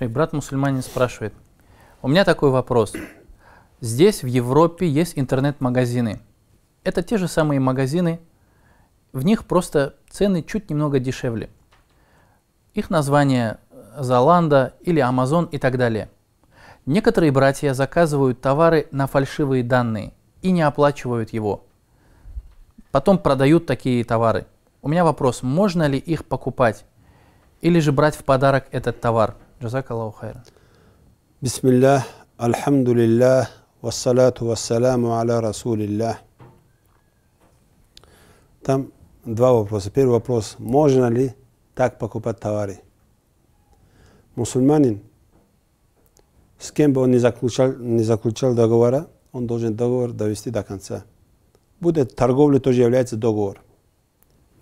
Шейх, брат мусульманин спрашивает, у меня такой вопрос. Здесь, в Европе, есть интернет-магазины. Это те же самые магазины, в них просто цены чуть немного дешевле. Их название Золанда или Амазон и так далее. Некоторые братья заказывают товары на фальшивые данные и не оплачивают его. Потом продают такие товары. У меня вопрос, можно ли их покупать или же брать в подарок этот товар? جزاك الله خيرا بسم الله الحمد لله والصلاة والسلام Там два вопроса. Первый вопрос. Можно ли так покупать товары? Мусульманин, с кем бы он не заключал, не заключал договора, он должен договор довести до конца. Будет торговля тоже является договор.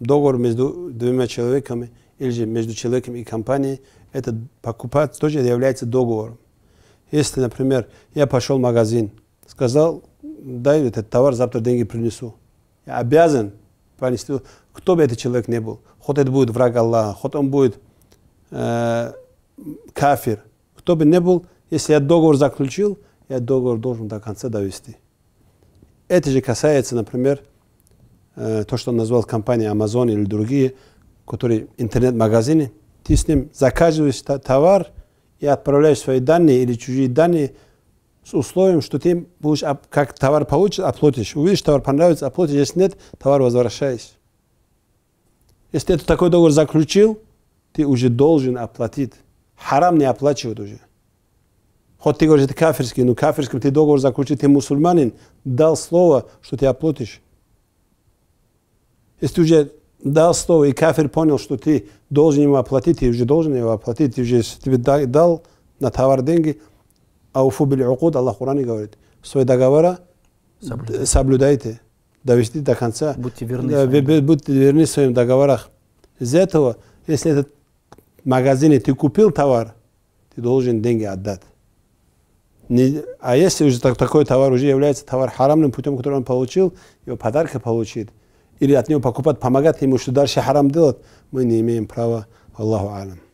Договор между двумя человеками или же между человеком и компанией – этот покупатель тоже является договором. Если, например, я пошел в магазин, сказал, дай этот товар, завтра деньги принесу. Я обязан принести, кто бы этот человек не был. Хоть это будет враг Аллаха, хоть он будет э, кафир. Кто бы не был, если я договор заключил, я договор должен до конца довести. Это же касается, например, э, то, что он назвал компания Amazon или другие, которые интернет-магазины, ты с ним заказываешь товар и отправляешь свои данные или чужие данные с условием, что ты будешь, как товар получишь, оплатишь. Увидишь, товар понравится, оплатишь. Если нет, товар возвращаешь. Если ты такой договор заключил, ты уже должен оплатить. Харам не оплачивают уже. Хоть ты говоришь, это кафирский, но кафирский, ты договор заключил, ты мусульманин, дал слово, что ты оплатишь. Если ты уже дал слово, и кафир понял, что ты должен ему оплатить, и уже должен его оплатить, ты уже тебе дал на товар деньги, а у фубиль укуд, Аллах в говорит, свои договора соблюдайте, соблюдайте довести до конца. Будьте верны. Да, своим. Будьте верны в своим договорах. Из этого, если этот магазин, ты купил товар, ты должен деньги отдать. Не, а если уже так, такой товар уже является товар харамным путем, который он получил, его подарка получит, или от него покупать, помогать ему, что дальше харам делать, мы не имеем права. Аллаху алям.